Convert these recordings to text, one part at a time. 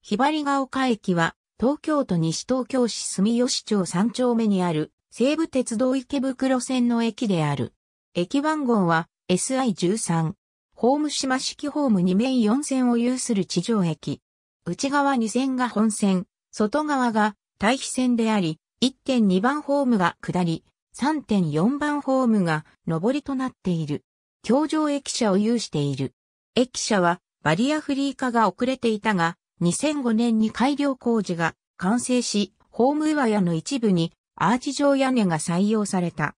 ひばりが丘駅は、東京都西東京市住吉町三丁目にある、西武鉄道池袋線の駅である。駅番号は、SI13。ホーム島式ホーム2面4線を有する地上駅。内側2線が本線、外側が対比線であり、1.2番ホームが下り、3.4番ホームが上りとなっている。橋上駅舎を有している。駅舎はバリアフリー化が遅れていたが、2005年に改良工事が完成し、ホーム岩屋の一部にアーチ状屋根が採用された。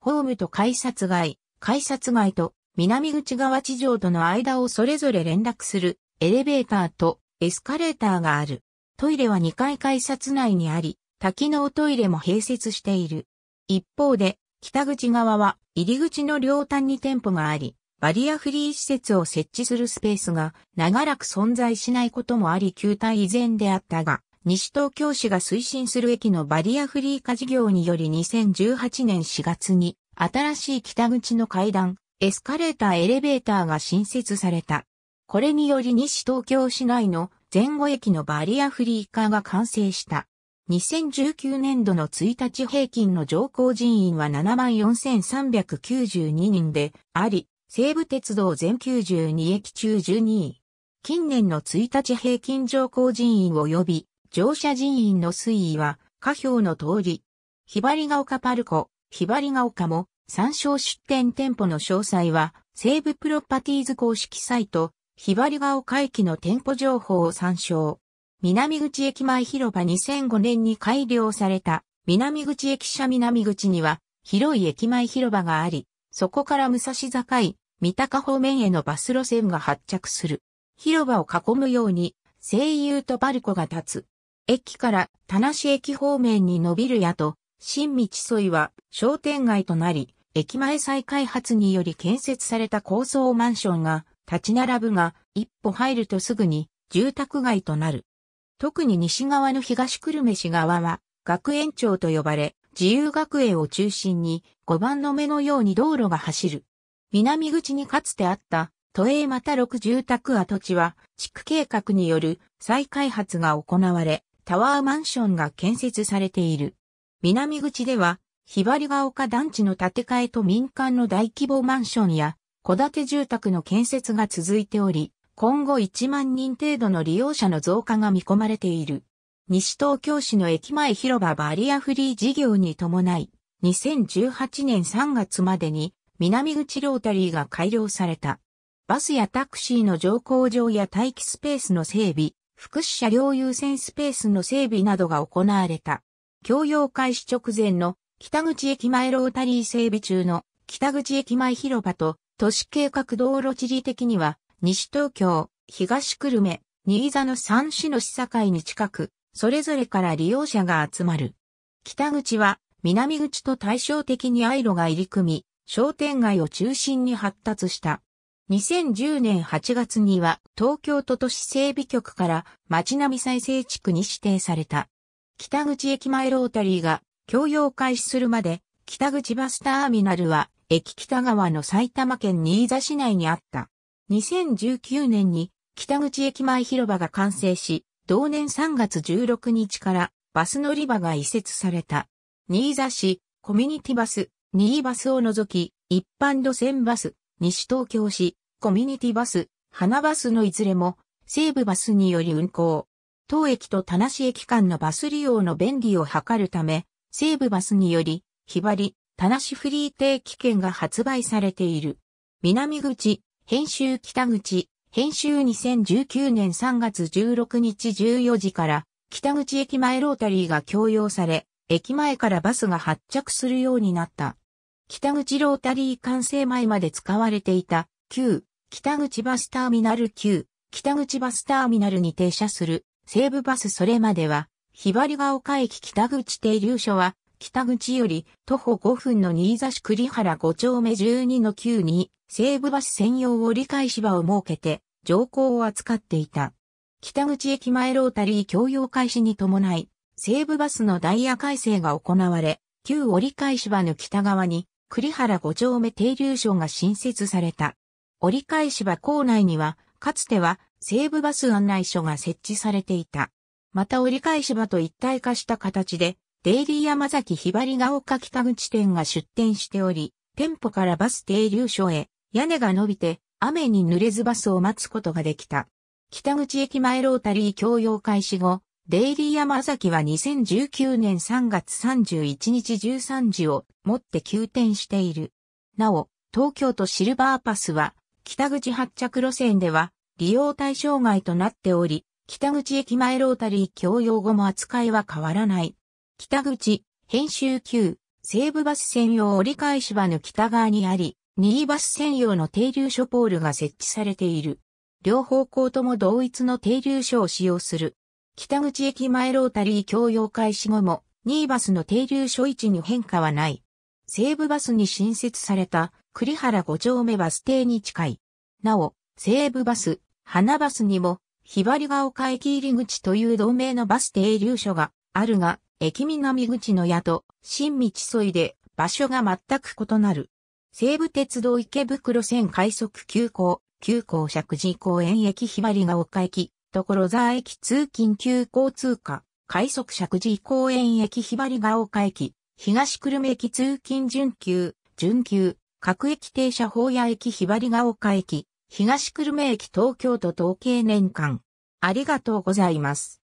ホームと改札街、改札街と南口側地上との間をそれぞれ連絡するエレベーターとエスカレーターがある。トイレは2階改札内にあり、多機能トイレも併設している。一方で、北口側は入り口の両端に店舗があり、バリアフリー施設を設置するスペースが長らく存在しないこともあり旧体依然であったが、西東京市が推進する駅のバリアフリー化事業により2018年4月に新しい北口の階段、エスカレーターエレベーターが新設された。これにより西東京市内の前後駅のバリアフリー化が完成した。2019年度の1日平均の乗降人員は74,392人であり、西武鉄道全92駅中12位。近年の1日平均乗降人員及び乗車人員の推移は下表の通り。ひばりが丘パルコ、ひばりが丘も参照出店店舗の詳細は西武プロパティーズ公式サイト、ひばりが丘駅の店舗情報を参照。南口駅前広場2005年に改良された南口駅舎南口には広い駅前広場があり、そこから武蔵境、三鷹方面へのバス路線が発着する。広場を囲むように、西友とバルコが立つ。駅から田無駅方面に伸びる矢と、新道沿いは商店街となり、駅前再開発により建設された高層マンションが立ち並ぶが、一歩入るとすぐに住宅街となる。特に西側の東久留米市側は、学園町と呼ばれ、自由学園を中心に、5番の目のように道路が走る。南口にかつてあった、都営また6住宅跡地は、地区計画による再開発が行われ、タワーマンションが建設されている。南口では、ひばりが丘団地の建て替えと民間の大規模マンションや、戸建て住宅の建設が続いており、今後1万人程度の利用者の増加が見込まれている。西東京市の駅前広場バリアフリー事業に伴い、2018年3月までに南口ロータリーが改良された。バスやタクシーの乗降場や待機スペースの整備、福祉車両優先スペースの整備などが行われた。共用開始直前の北口駅前ロータリー整備中の北口駅前広場と都市計画道路地理的には西東京、東久留米、新座の3市の市境に近く、それぞれから利用者が集まる。北口は南口と対照的にアイロが入り組み、商店街を中心に発達した。2010年8月には東京都都市整備局から街並み再生地区に指定された。北口駅前ロータリーが供用開始するまで北口バスターミナルは駅北側の埼玉県新座市内にあった。2019年に北口駅前広場が完成し、同年3月16日からバス乗り場が移設された。新座市コミュニティバス2ーバスを除き、一般路線バス、西東京市、コミュニティバス、花バスのいずれも、西部バスにより運行。当駅と田無駅間のバス利用の便利を図るため、西部バスにより、ひばり、田無フリー定期券が発売されている。南口、編集北口、編集2019年3月16日14時から、北口駅前ロータリーが供用され、駅前からバスが発着するようになった。北口ロータリー完成前まで使われていた、旧、北口バスターミナル旧、北口バスターミナルに停車する、西武バスそれまでは、ひばりが丘駅北口停留所は、北口より徒歩5分の新座市栗原5丁目12の9に、西武バス専用折り返し場を設けて、乗降を扱っていた。北口駅前ロータリー共用開始に伴い、西武バスのダイヤ改正が行われ、旧折り返し場の北側に栗原五丁目停留所が新設された。折り返し場構内には、かつては西武バス案内所が設置されていた。また折り返し場と一体化した形で、デイリー山崎ひばりが丘北口店が出店しており、店舗からバス停留所へ、屋根が伸びて、雨に濡れずバスを待つことができた。北口駅前ロータリー共用開始後、デイリー山崎は2019年3月31日13時をもって休店している。なお、東京都シルバーパスは、北口発着路線では、利用対象外となっており、北口駅前ロータリー共用後も扱いは変わらない。北口、編集級、西部バス専用折り返し場の北側にあり、新バス専用の停留所ポールが設置されている。両方向とも同一の停留所を使用する。北口駅前ロータリー共用開始後も、2バスの停留所位置に変化はない。西武バスに新設された栗原五丁目バス停に近い。なお、西武バス、花バスにも、ひばりが丘駅入り口という同名のバス停留所があるが、駅南口の宿、新道沿いで場所が全く異なる。西武鉄道池袋線快速急行、急行石神公園駅ひばりが丘駅、所沢駅通勤急行通過、快速石寺公園駅ひばりが丘駅、東久留米駅通勤準急、準急、各駅停車法屋駅ひばりが丘駅、東久留米駅東京都統計年間。ありがとうございます。